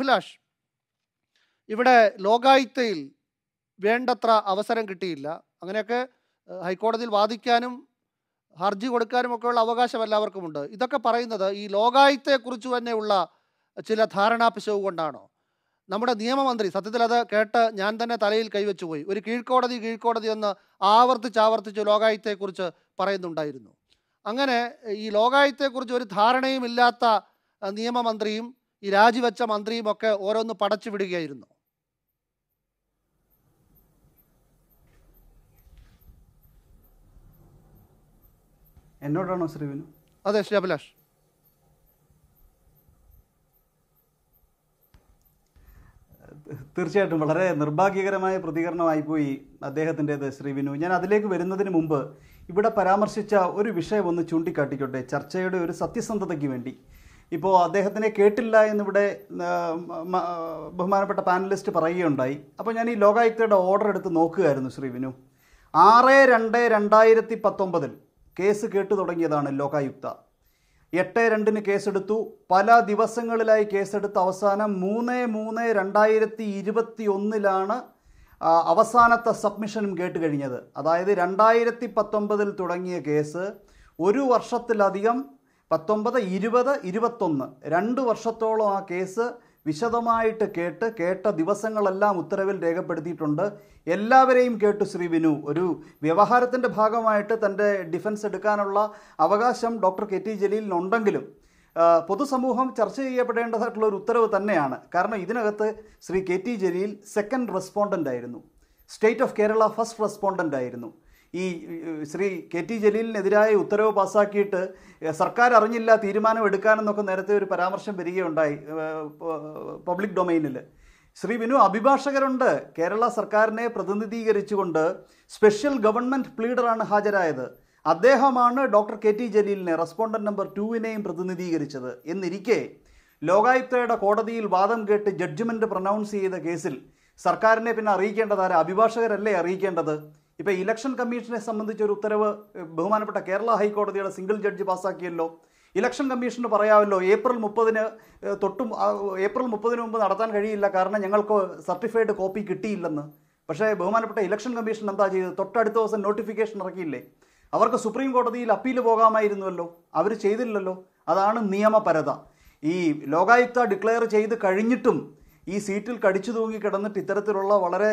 അഭിലാഷ് ഇവിടെ ലോകായുക്തയിൽ വേണ്ടത്ര അവസരം കിട്ടിയില്ല അങ്ങനെയൊക്കെ ഹൈക്കോടതിയിൽ വാദിക്കാനും ഹർജി കൊടുക്കാനും ഒക്കെയുള്ള അവകാശം എല്ലാവർക്കുമുണ്ട് ഇതൊക്കെ പറയുന്നത് ഈ ലോകായുക്തയെക്കുറിച്ച് തന്നെയുള്ള ചില ധാരണാപിശവ് കൊണ്ടാണോ നമ്മുടെ നിയമമന്ത്രി സത്യത്തിൽ അത് കേട്ട് ഞാൻ തന്നെ തലയിൽ കൈവച്ചു പോയി ഒരു കീഴ്ക്കോടതി കീഴ്ക്കോടതി എന്ന് ആവർത്തിച്ചാവർത്തിച്ച് ലോകായുക്തയെക്കുറിച്ച് പറയുന്നുണ്ടായിരുന്നു അങ്ങനെ ഈ ലോകായുക്തയെക്കുറിച്ച് ഒരു ധാരണയും ഇല്ലാത്ത നിയമമന്ത്രിയും ഈ രാജിവെച്ച ഒക്കെ ഓരോന്ന് പടച്ചു വിടുകയായിരുന്നു എന്നോടാണോ ശ്രീവിനു അതെ ശ്രീ അഭിലാഷ് തീർച്ചയായിട്ടും വളരെ നിർഭാഗ്യകരമായ പ്രതികരണമായിപ്പോയി അദ്ദേഹത്തിൻ്റേത് ശ്രീവിനു ഞാൻ അതിലേക്ക് വരുന്നതിന് മുമ്പ് ഇവിടെ പരാമർശിച്ച ഒരു വിഷയം ഒന്ന് ചൂണ്ടിക്കാട്ടിക്കോട്ടെ ചർച്ചയുടെ ഒരു സത്യസന്ധതയ്ക്ക് വേണ്ടി ഇപ്പോൾ അദ്ദേഹത്തിനെ കേട്ടില്ല എന്നിവിടെ ബഹുമാനപ്പെട്ട പാനലിസ്റ്റ് പറയുകയുണ്ടായി അപ്പോൾ ഞാൻ ഈ ലോകായുക്തയുടെ ഓർഡർ എടുത്ത് നോക്കുകയായിരുന്നു ശ്രീ വിനു ആറ് രണ്ട് രണ്ടായിരത്തി പത്തൊമ്പതിൽ കേസ് കേട്ടു തുടങ്ങിയതാണ് ലോകായുക്ത എട്ട് രണ്ടിന് കേസെടുത്തു പല ദിവസങ്ങളിലായി കേസെടുത്ത് അവസാനം മൂന്ന് മൂന്ന് രണ്ടായിരത്തി ഇരുപത്തി ഒന്നിലാണ് അവസാനത്തെ സബ്മിഷനും കേട്ട് കഴിഞ്ഞത് അതായത് രണ്ടായിരത്തി പത്തൊമ്പതിൽ തുടങ്ങിയ കേസ് ഒരു വർഷത്തിലധികം പത്തൊമ്പത് ഇരുപത് ഇരുപത്തൊന്ന് രണ്ട് വർഷത്തോളം ആ കേസ് വിശദമായിട്ട് കേട്ട് കേട്ട ദിവസങ്ങളെല്ലാം ഉത്തരവിൽ രേഖപ്പെടുത്തിയിട്ടുണ്ട് എല്ലാവരെയും കേട്ടു ശ്രീ വിനു ഒരു വ്യവഹാരത്തിൻ്റെ ഭാഗമായിട്ട് തൻ്റെ ഡിഫൻസ് എടുക്കാനുള്ള അവകാശം ഡോക്ടർ കെ ടി ജലീലിനുണ്ടെങ്കിലും പൊതുസമൂഹം ചർച്ച ചെയ്യപ്പെടേണ്ടതായിട്ടുള്ള ഒരു ഉത്തരവ് തന്നെയാണ് കാരണം ഇതിനകത്ത് Shri K T Jaleel second respondent ആയിരുന്നു state of Kerala first respondent ആയിരുന്നു ഈ ശ്രീ കെ ടി ജലീലിനെതിരായ ഉത്തരവ് പാസ്സാക്കിയിട്ട് സർക്കാർ അറിഞ്ഞില്ല തീരുമാനം എടുക്കാനെന്നൊക്കെ നേരത്തെ ഒരു പരാമർശം വരികയുണ്ടായി പബ്ലിക് ഡൊമൈനിൽ ശ്രീ വിനു അഭിഭാഷകരുണ്ട് കേരള സർക്കാരിനെ പ്രതിനിധീകരിച്ചുകൊണ്ട് സ്പെഷ്യൽ ഗവൺമെൻറ് പ്ലീഡറാണ് ഹാജരായത് അദ്ദേഹമാണ് ഡോക്ടർ കെ ടി ജലീലിനെ റെസ്പോണ്ടന്റ് നമ്പർ ടുവിനെയും പ്രതിനിധീകരിച്ചത് എന്നിരിക്കെ ലോകായുക്തയുടെ കോടതിയിൽ വാദം കേട്ട് ജഡ്ജ്മെൻറ്റ് പ്രൊനൗൺസ് ചെയ്ത കേസിൽ സർക്കാരിനെ പിന്നെ അറിയിക്കേണ്ടത് ആരാ അഭിഭാഷകരല്ലേ അറിയിക്കേണ്ടത് ഇപ്പോൾ ഇലക്ഷൻ കമ്മീഷനെ സംബന്ധിച്ച ഒരു ഉത്തരവ് ബഹുമാനപ്പെട്ട കേരള ഹൈക്കോടതിയുടെ സിംഗിൾ ജഡ്ജ് പാസ്സാക്കിയല്ലോ ഇലക്ഷൻ കമ്മീഷന് പറയാമല്ലോ ഏപ്രിൽ മുപ്പതിന് തൊട്ടും ഏപ്രിൽ മുപ്പതിന് മുമ്പ് നടത്താൻ കഴിയില്ല കാരണം ഞങ്ങൾക്ക് സർട്ടിഫൈഡ് കോപ്പി കിട്ടിയില്ലെന്ന് പക്ഷേ ബഹുമാനപ്പെട്ട ഇലക്ഷൻ കമ്മീഷൻ എന്താ ചെയ്തത് തൊട്ടടുത്ത ദിവസം നോട്ടിഫിക്കേഷൻ ഇറക്കിയില്ലേ അവർക്ക് സുപ്രീം കോടതിയിൽ അപ്പീൽ പോകാമായിരുന്നുവല്ലോ അവർ ചെയ്തില്ലല്ലോ അതാണ് നിയമപരത ഈ ലോകായുക്ത ഡിക്ലെയർ ചെയ്ത് കഴിഞ്ഞിട്ടും ഈ സീറ്റിൽ കടിച്ചു തൂങ്ങി കിടന്നിട്ട് ഇത്തരത്തിലുള്ള വളരെ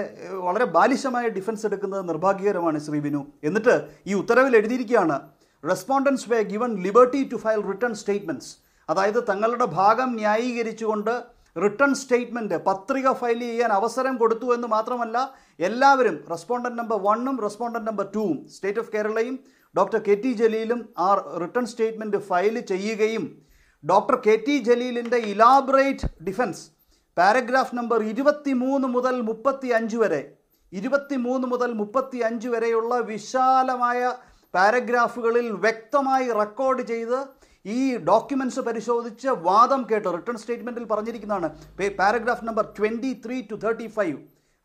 വളരെ ബാലിശമായ ഡിഫൻസ് എടുക്കുന്നത് നിർഭാഗ്യകരമാണ് ശ്രീ ബിനു എന്നിട്ട് ഈ ഉത്തരവിൽ എഴുതിയിരിക്കുകയാണ് respondents were given liberty to file return statements അതായത് തങ്ങളുടെ ഭാഗം ന്യായീകരിച്ചുകൊണ്ട് റിട്ടേൺ സ്റ്റേറ്റ്മെൻറ്റ് പത്രിക ഫയൽ ചെയ്യാൻ അവസരം കൊടുത്തു എന്ന് മാത്രമല്ല എല്ലാവരും റെസ്പോണ്ടൻറ്റ് നമ്പർ വണ്ണും റെസ്പോണ്ടൻറ്റ് നമ്പർ ടുവും സ്റ്റേറ്റ് ഓഫ് കേരളയും ഡോക്ടർ കെ ടി ജലീലും ആ റിട്ടേൺ സ്റ്റേറ്റ്മെൻറ്റ് ഫയൽ ചെയ്യുകയും ഡോക്ടർ കെ ടി ജലീലിൻ്റെ ഇലാബറേറ്റ് ഡിഫൻസ് പാരഗ്രാഫ് നമ്പർ മൂന്ന് മുതൽ മുപ്പത്തി അഞ്ച് വരെ മൂന്ന് മുതൽ മുപ്പത്തി അഞ്ച് വരെയുള്ള വിശാലമായ പാരഗ്രാഫുകളിൽ വ്യക്തമായി റെക്കോർഡ് ചെയ്ത് ഈ ഡോക്യുമെൻറ്റ്സ് പരിശോധിച്ച് വാദം കേട്ട് റിട്ടേൺ സ്റ്റേറ്റ്മെൻറ്റിൽ പറഞ്ഞിരിക്കുന്നതാണ് paragraph number twenty three to thirty five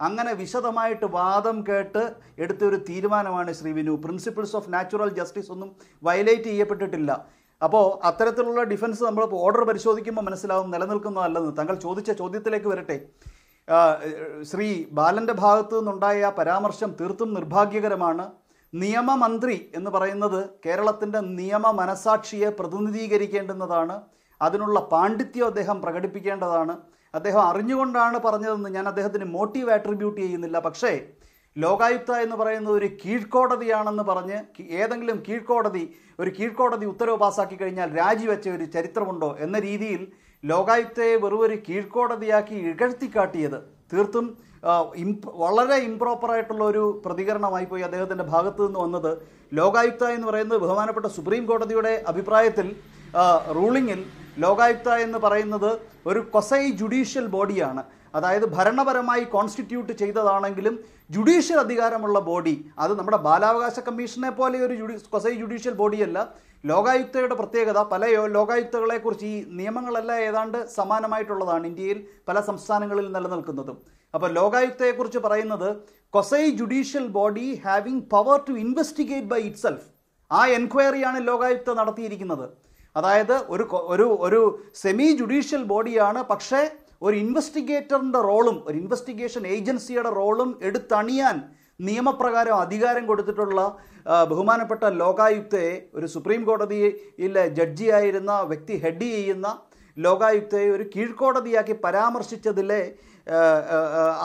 അങ്ങനെ വിശദമായിട്ട് വാദം കേട്ട് എടുത്ത ഒരു തീരുമാനമാണ് Shri Vinu principles of natural justice ഒന്നും വയലേറ്റ് ചെയ്യപ്പെട്ടിട്ടില്ല അപ്പോൾ അത്തരത്തിലുള്ള ഡിഫൻസ് നമ്മൾ ഓർഡർ പരിശോധിക്കുമ്പോൾ മനസ്സിലാവും നിലനിൽക്കുന്നതല്ലെന്ന് താങ്കൾ ചോദിച്ച ചോദ്യത്തിലേക്ക് വരട്ടെ ശ്രീ ബാലൻ്റെ ഭാഗത്തു നിന്നുണ്ടായ പരാമർശം തീർത്തും നിർഭാഗ്യകരമാണ് നിയമമന്ത്രി എന്ന് പറയുന്നത് കേരളത്തിൻ്റെ നിയമ മനസാക്ഷിയെ പ്രതിനിധീകരിക്കേണ്ടുന്നതാണ് അതിനുള്ള പാണ്ഡിത്യം അദ്ദേഹം പ്രകടിപ്പിക്കേണ്ടതാണ് അദ്ദേഹം അറിഞ്ഞുകൊണ്ടാണ് പറഞ്ഞതെന്ന് ഞാൻ അദ്ദേഹത്തിന് മോട്ടീവ് ആട്രിബ്യൂട്ട് ചെയ്യുന്നില്ല പക്ഷേ ലോകായുക്ത എന്ന് പറയുന്നത് ഒരു കീഴ്ക്കോടതിയാണെന്ന് പറഞ്ഞ് ഏതെങ്കിലും കീഴ്ക്കോടതി ഒരു കീഴ്ക്കോടതി ഉത്തരവ് പാസാക്കി കഴിഞ്ഞാൽ രാജിവെച്ച ഒരു ചരിത്രമുണ്ടോ എന്ന രീതിയിൽ ലോകായുക്തയെ വെറും ഒരു കീഴ്ക്കോടതിയാക്കി ഇകഴ്ത്തിക്കാട്ടിയത് തീർത്തും വളരെ ഇംപ്രോപ്പറായിട്ടുള്ള ഒരു പ്രതികരണമായി പോയി അദ്ദേഹത്തിൻ്റെ ഭാഗത്തു നിന്ന് വന്നത് ലോകായുക്ത എന്ന് പറയുന്നത് ബഹുമാനപ്പെട്ട സുപ്രീം കോടതിയുടെ അഭിപ്രായത്തിൽ റൂളിങ്ങിൽ ലോകായുക്ത എന്ന് പറയുന്നത് ഒരു കൊസൈ ജുഡീഷ്യൽ ബോഡിയാണ് അതായത് ഭരണപരമായി കോൺസ്റ്റിറ്റ്യൂട്ട് ചെയ്തതാണെങ്കിലും ജുഡീഷ്യൽ അധികാരമുള്ള ബോഡി അത് നമ്മുടെ ബാലാവകാശ കമ്മീഷനെ പോലെ ഒരു ജുഡി കൊസൈ ജുഡീഷ്യൽ ബോഡിയല്ല ലോകായുക്തയുടെ പ്രത്യേകത പല ലോകായുക്തകളെക്കുറിച്ച് ഈ നിയമങ്ങളെല്ലാം ഏതാണ്ട് സമാനമായിട്ടുള്ളതാണ് ഇന്ത്യയിൽ പല സംസ്ഥാനങ്ങളിൽ നിലനിൽക്കുന്നതും അപ്പോൾ ലോകായുക്തയെക്കുറിച്ച് പറയുന്നത് quasi judicial body having power to investigate by itself ആ എൻക്വയറിയാണ് ലോകായുക്ത നടത്തിയിരിക്കുന്നത് അതായത് ഒരു ഒരു ഒരു സെമി ജുഡീഷ്യൽ ബോഡിയാണ് പക്ഷേ ഒരു ഇൻവെസ്റ്റിഗേറ്ററിൻ്റെ റോളും ഒരു ഇൻവെസ്റ്റിഗേഷൻ ഏജൻസിയുടെ റോളും എടുത്തണിയാൻ നിയമപ്രകാരം അധികാരം കൊടുത്തിട്ടുള്ള ബഹുമാനപ്പെട്ട ലോകായുക്തയെ ഒരു സുപ്രീം കോടതിയിലെ ജഡ്ജിയായിരുന്ന വ്യക്തി ഹെഡ് ചെയ്യുന്ന ലോകായുക്തയെ ഒരു കീഴ്ക്കോടതിയാക്കി പരാമർശിച്ചതിലെ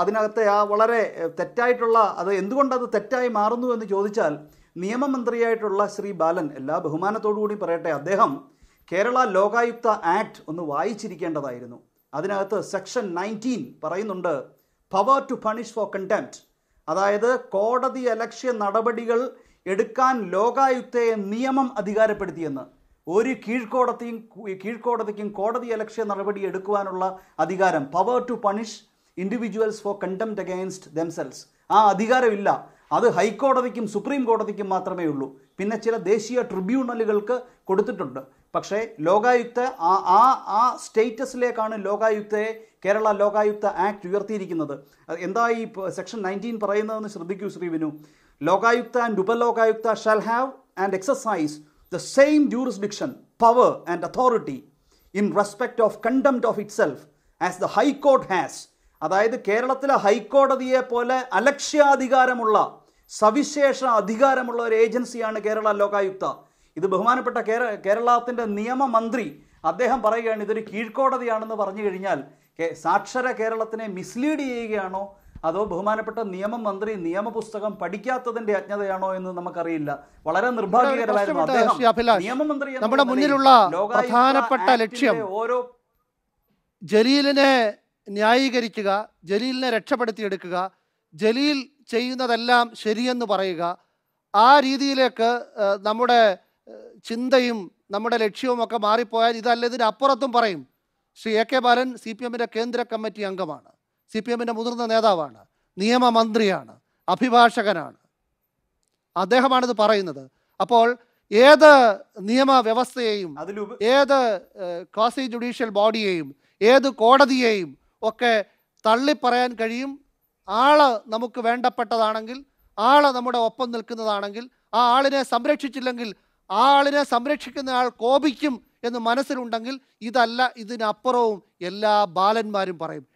അതിനകത്തെ ആ വളരെ തെറ്റായിട്ടുള്ള അത് എന്തുകൊണ്ടത് തെറ്റായി മാറുന്നു എന്ന് ചോദിച്ചാൽ നിയമമന്ത്രിയായിട്ടുള്ള ശ്രീ ബാലൻ എല്ലാ ബഹുമാനത്തോടു കൂടി പറയട്ടെ അദ്ദേഹം കേരള ലോകായുക്ത ആക്ട് ഒന്ന് വായിച്ചിരിക്കേണ്ടതായിരുന്നു അതിനകത്ത് സെക്ഷൻ നയൻറ്റീൻ പറയുന്നുണ്ട് power to punish for contempt അതായത് കോടതി അലക്ഷ്യ നടപടികൾ എടുക്കാൻ ലോകായുക്തയെ നിയമം അധികാരപ്പെടുത്തിയെന്ന് ഒരു കീഴ്ക്കോടതിയും കീഴ്ക്കോടതിക്കും കോടതി അലക്ഷ്യ നടപടി എടുക്കുവാനുള്ള അധികാരം power to punish individuals for contempt against themselves ആ അധികാരമില്ല അത് ഹൈക്കോടതിക്കും സുപ്രീം കോടതിക്കും മാത്രമേ ഉള്ളൂ പിന്നെ ചില ദേശീയ ട്രിബ്യൂണലുകൾക്ക് കൊടുത്തിട്ടുണ്ട് പക്ഷേ ലോകായുക്ത ആ ആ ആ സ്റ്റേറ്റസിലേക്കാണ് ലോകായുക്തയെ കേരള ലോകായുക്ത ആക്ട് ഉയർത്തിയിരിക്കുന്നത് എന്താ ഈ സെക്ഷൻ നയൻറ്റീൻ പറയുന്നതെന്ന് ശ്രദ്ധിക്കൂ ശ്രീവിനു Lokayukta and ഉപലോകായുക്ത shall have and exercise the same jurisdiction power and authority in respect of contempt of it self as the high court has അതായത് കേരളത്തിലെ ഹൈക്കോടതിയെ പോലെ അലക്ഷ്യാധികാരമുള്ള സവിശേഷ അധികാരമുള്ള ഒരു ഏജൻസിയാണ് കേരള ലോകായുക്ത ഇത് ബഹുമാനപ്പെട്ട കേര കേരളത്തിൻ്റെ നിയമമന്ത്രി അദ്ദേഹം പറയുകയാണ് ഇതൊരു കീഴ്ക്കോടതിയാണെന്ന് പറഞ്ഞു കഴിഞ്ഞാൽ സാക്ഷര കേരളത്തിനെ മിസ്ലീഡ് ചെയ്യുകയാണോ അതോ ബഹുമാനപ്പെട്ട നിയമമന്ത്രി നിയമപുസ്തകം പഠിക്കാത്തതിന്റെ അജ്ഞതയാണോ എന്ന് നമുക്കറിയില്ല വളരെ നിർഭാഗ്യകരമായിരുന്നു അദ്ദേഹം നമ്മുടെ മുന്നിലുള്ള പ്രധാനപ്പെട്ട ലക്ഷ്യം ഓരോ ജലീലിനെ ന്യായീകരിക്കുക ജലീലിനെ രക്ഷപ്പെടുത്തിയെടുക്കുക ജലീൽ ചെയ്യുന്നതെല്ലാം ശരിയെന്ന് പറയുക ആ രീതിയിലേക്ക് നമ്മുടെ ചിന്തയും നമ്മുടെ ലക്ഷ്യവും ഒക്കെ മാറിപ്പോയാൽ ഇതല്ല ഇതിനപ്പുറത്തും പറയും Shri A K Balan C P എമ്മിൻ്റെ കേന്ദ്ര കമ്മിറ്റി അംഗമാണ് സി പി എമ്മിൻ്റെ മുതിർന്ന നേതാവാണ് നിയമമന്ത്രിയാണ് അഭിഭാഷകനാണ് അദ്ദേഹമാണിത് പറയുന്നത് അപ്പോൾ ഏത് നിയമവ്യവസ്ഥയെയും ഏത് ക്വാസി ജുഡീഷ്യൽ ബോഡിയെയും ഏത് കോടതിയെയും ഒക്കെ തള്ളിപ്പറയാൻ കഴിയും ആള് നമുക്ക് വേണ്ടപ്പെട്ടതാണെങ്കിൽ ആള് നമ്മുടെ ഒപ്പം നിൽക്കുന്നതാണെങ്കിൽ ആ ആളിനെ സംരക്ഷിച്ചില്ലെങ്കിൽ ആളിനെ സംരക്ഷിക്കുന്ന ആൾ കോപിക്കും എന്ന് മനസ്സിലുണ്ടെങ്കിൽ ഇതല്ല ഇതിനപ്പുറവും എല്ലാ ബാലന്മാരും പറയും